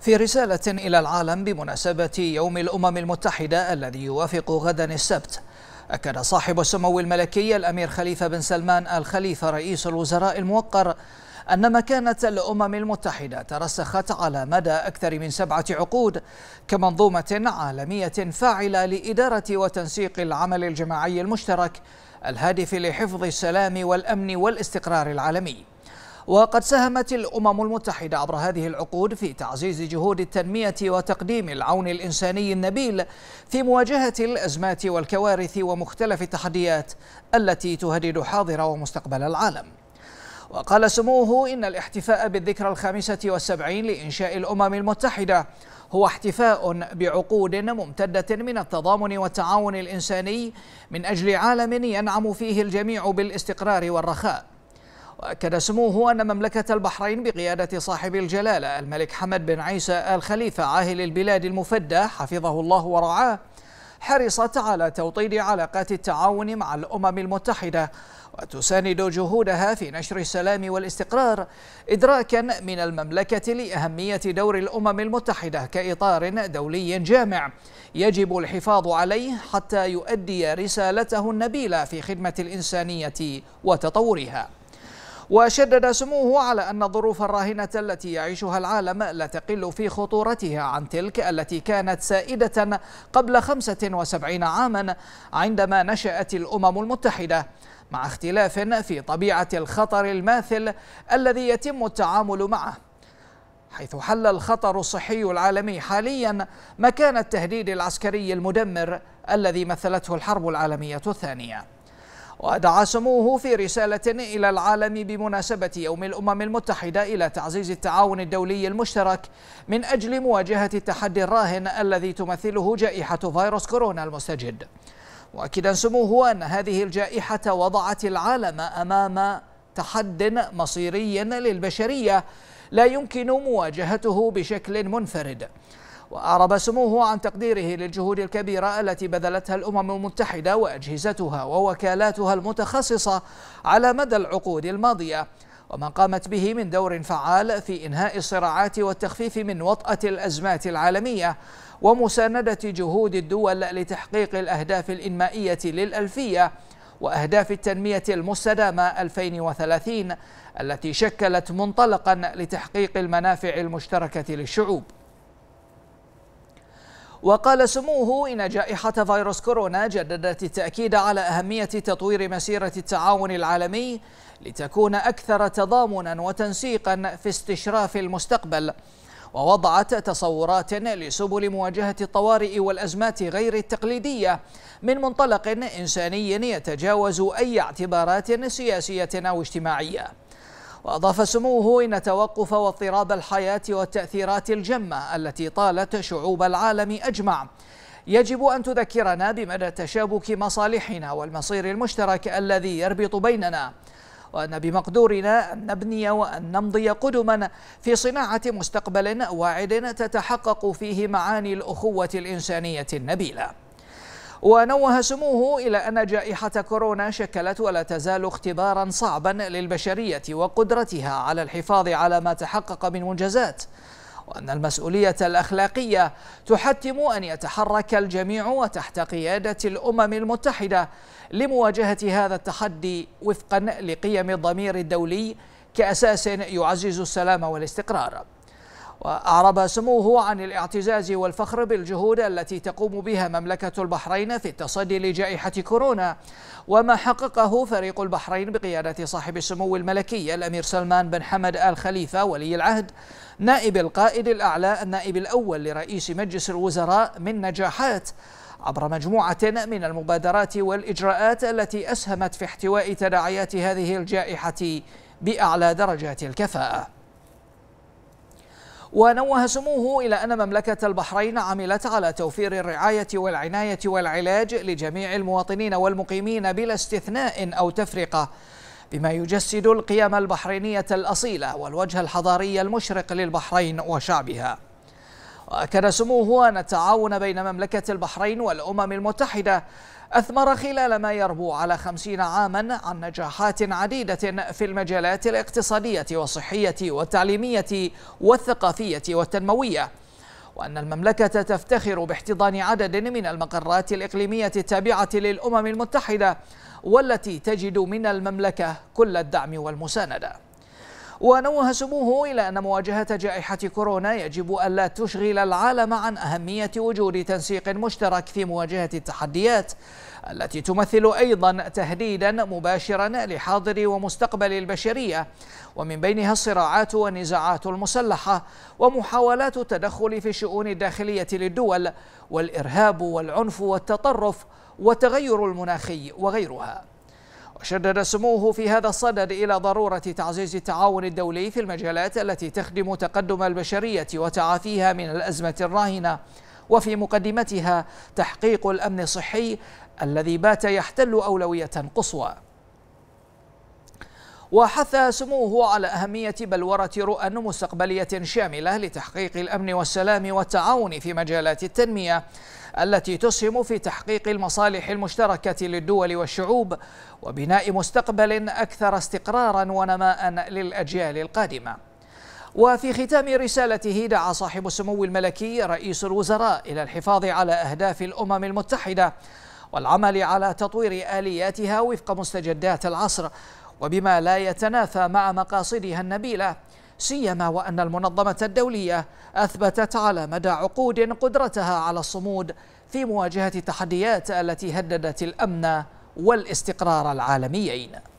في رسالة إلى العالم بمناسبة يوم الأمم المتحدة الذي يوافق غدا السبت أكد صاحب السمو الملكي الأمير خليفة بن سلمان الخليفة رئيس الوزراء الموقر أن مكانة الأمم المتحدة ترسخت على مدى أكثر من سبعة عقود كمنظومة عالمية فاعلة لإدارة وتنسيق العمل الجماعي المشترك الهادف لحفظ السلام والأمن والاستقرار العالمي وقد ساهمت الأمم المتحدة عبر هذه العقود في تعزيز جهود التنمية وتقديم العون الإنساني النبيل في مواجهة الأزمات والكوارث ومختلف التحديات التي تهدد حاضر ومستقبل العالم وقال سموه إن الاحتفاء بالذكرى الخامسة والسبعين لإنشاء الأمم المتحدة هو احتفاء بعقود ممتدة من التضامن والتعاون الإنساني من أجل عالم ينعم فيه الجميع بالاستقرار والرخاء وأكد سموه أن مملكة البحرين بقيادة صاحب الجلالة الملك حمد بن عيسى آل خليفة عاهل البلاد المفدى حفظه الله ورعاه حرصت على توطيد علاقات التعاون مع الأمم المتحدة وتساند جهودها في نشر السلام والاستقرار إدراكا من المملكة لأهمية دور الأمم المتحدة كإطار دولي جامع يجب الحفاظ عليه حتى يؤدي رسالته النبيلة في خدمة الإنسانية وتطورها وشدد سموه على أن الظروف الراهنة التي يعيشها العالم لا تقل في خطورتها عن تلك التي كانت سائدة قبل 75 عاما عندما نشأت الأمم المتحدة مع اختلاف في طبيعة الخطر الماثل الذي يتم التعامل معه حيث حل الخطر الصحي العالمي حاليا مكان التهديد العسكري المدمر الذي مثلته الحرب العالمية الثانية ودعا سموه في رسالة إلى العالم بمناسبة يوم الأمم المتحدة إلى تعزيز التعاون الدولي المشترك من أجل مواجهة التحدي الراهن الذي تمثله جائحة فيروس كورونا المستجد مؤكدا سموه أن هذه الجائحة وضعت العالم أمام تحد مصيري للبشرية لا يمكن مواجهته بشكل منفرد وأعرب سموه عن تقديره للجهود الكبيرة التي بذلتها الأمم المتحدة وأجهزتها ووكالاتها المتخصصة على مدى العقود الماضية وما قامت به من دور فعال في إنهاء الصراعات والتخفيف من وطأة الأزمات العالمية ومساندة جهود الدول لتحقيق الأهداف الإنمائية للألفية وأهداف التنمية المستدامة 2030 التي شكلت منطلقا لتحقيق المنافع المشتركة للشعوب وقال سموه إن جائحة فيروس كورونا جددت التأكيد على أهمية تطوير مسيرة التعاون العالمي لتكون أكثر تضامنا وتنسيقا في استشراف المستقبل ووضعت تصورات لسبل مواجهة الطوارئ والأزمات غير التقليدية من منطلق إنساني يتجاوز أي اعتبارات سياسية أو اجتماعية وأضاف سموه إن توقف واضطراب الحياة والتأثيرات الجمة التي طالت شعوب العالم أجمع يجب أن تذكرنا بمدى تشابك مصالحنا والمصير المشترك الذي يربط بيننا وأن بمقدورنا أن نبني وأن نمضي قدما في صناعة مستقبل واعد تتحقق فيه معاني الأخوة الإنسانية النبيلة ونوه سموه إلى أن جائحة كورونا شكلت ولا تزال اختبارا صعبا للبشرية وقدرتها على الحفاظ على ما تحقق من منجزات وأن المسؤولية الأخلاقية تحتم أن يتحرك الجميع وتحت قيادة الأمم المتحدة لمواجهة هذا التحدي وفقا لقيم الضمير الدولي كأساس يعزز السلام والاستقرار وأعرب سموه عن الاعتزاز والفخر بالجهود التي تقوم بها مملكة البحرين في التصدي لجائحة كورونا وما حققه فريق البحرين بقيادة صاحب السمو الملكي الأمير سلمان بن حمد آل خليفة ولي العهد نائب القائد الأعلى النائب الأول لرئيس مجلس الوزراء من نجاحات عبر مجموعة من المبادرات والإجراءات التي أسهمت في احتواء تداعيات هذه الجائحة بأعلى درجات الكفاءة ونوه سموه إلى أن مملكة البحرين عملت على توفير الرعاية والعناية والعلاج لجميع المواطنين والمقيمين بلا استثناء أو تفرقة بما يجسد القيم البحرينية الأصيلة والوجه الحضاري المشرق للبحرين وشعبها وأكد سموه أن التعاون بين مملكة البحرين والأمم المتحدة أثمر خلال ما يربو على خمسين عاما عن نجاحات عديدة في المجالات الاقتصادية والصحية والتعليمية والثقافية والتنموية وأن المملكة تفتخر باحتضان عدد من المقرات الإقليمية التابعة للأمم المتحدة والتي تجد من المملكة كل الدعم والمساندة ونوه سموه إلى أن مواجهة جائحة كورونا يجب ألا تشغل العالم عن أهمية وجود تنسيق مشترك في مواجهة التحديات التي تمثل أيضا تهديدا مباشرا لحاضر ومستقبل البشرية ومن بينها الصراعات والنزاعات المسلحة ومحاولات التدخل في الشؤون الداخلية للدول والإرهاب والعنف والتطرف والتغير المناخي وغيرها وشدد سموه في هذا الصدد إلى ضرورة تعزيز التعاون الدولي في المجالات التي تخدم تقدم البشرية وتعافيها من الأزمة الراهنة وفي مقدمتها تحقيق الأمن الصحي الذي بات يحتل أولوية قصوى وحث سموه على أهمية بلورة رؤى مستقبلية شاملة لتحقيق الأمن والسلام والتعاون في مجالات التنمية التي تسهم في تحقيق المصالح المشتركة للدول والشعوب وبناء مستقبل أكثر استقرارا ونماء للأجيال القادمة وفي ختام رسالته دعا صاحب السمو الملكي رئيس الوزراء إلى الحفاظ على أهداف الأمم المتحدة والعمل على تطوير آلياتها وفق مستجدات العصر وبما لا يتنافى مع مقاصدها النبيله سيما وان المنظمه الدوليه اثبتت على مدى عقود قدرتها على الصمود في مواجهه التحديات التي هددت الامن والاستقرار العالميين